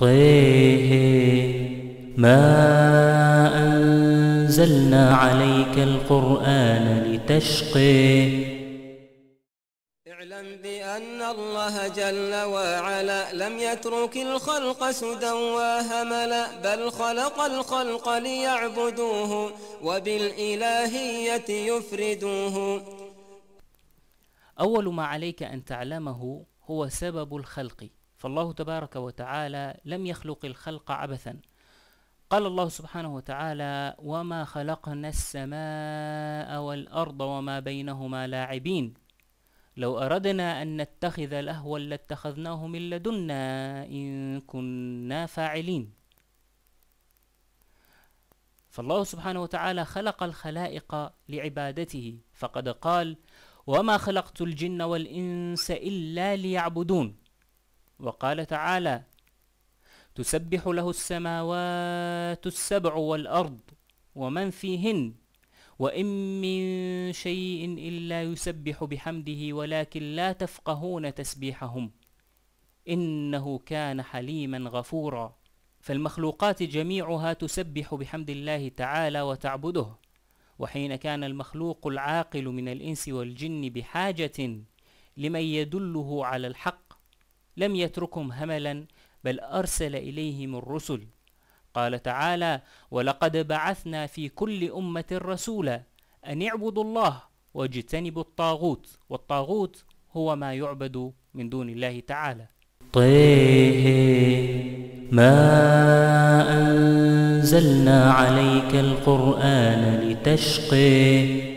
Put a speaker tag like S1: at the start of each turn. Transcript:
S1: طه ما أنزلنا عليك القرآن لتشقي اعلم بأن
S2: الله جل وعلا لم يترك الخلق سدى وهملا بل خلق الخلق ليعبدوه وبالإلهية يفردوه أول ما عليك أن تعلمه هو سبب الخلق فالله تبارك وتعالى لم يخلق الخلق عبثا قال الله سبحانه وتعالى وما خلقنا السماء والأرض وما بينهما لاعبين لو أردنا أن نتخذ لهوا لاتخذناه من لدنا إن كنا فاعلين فالله سبحانه وتعالى خلق الخلائق لعبادته فقد قال وما خلقت الجن والإنس إلا ليعبدون وقال تعالى تسبح له السماوات السبع والأرض ومن فيهن وإن من شيء إلا يسبح بحمده ولكن لا تفقهون تسبيحهم إنه كان حليما غفورا فالمخلوقات جميعها تسبح بحمد الله تعالى وتعبده وحين كان المخلوق العاقل من الإنس والجن بحاجة لمن يدله على الحق لم يتركهم هملا بل أرسل إليهم الرسل قال تعالى ولقد بعثنا في كل أمة رسولا أن اعبدوا الله واجتنبوا الطاغوت والطاغوت هو ما يعبد من دون الله تعالى
S1: طيه ما أنزلنا عليك القرآن لتشقي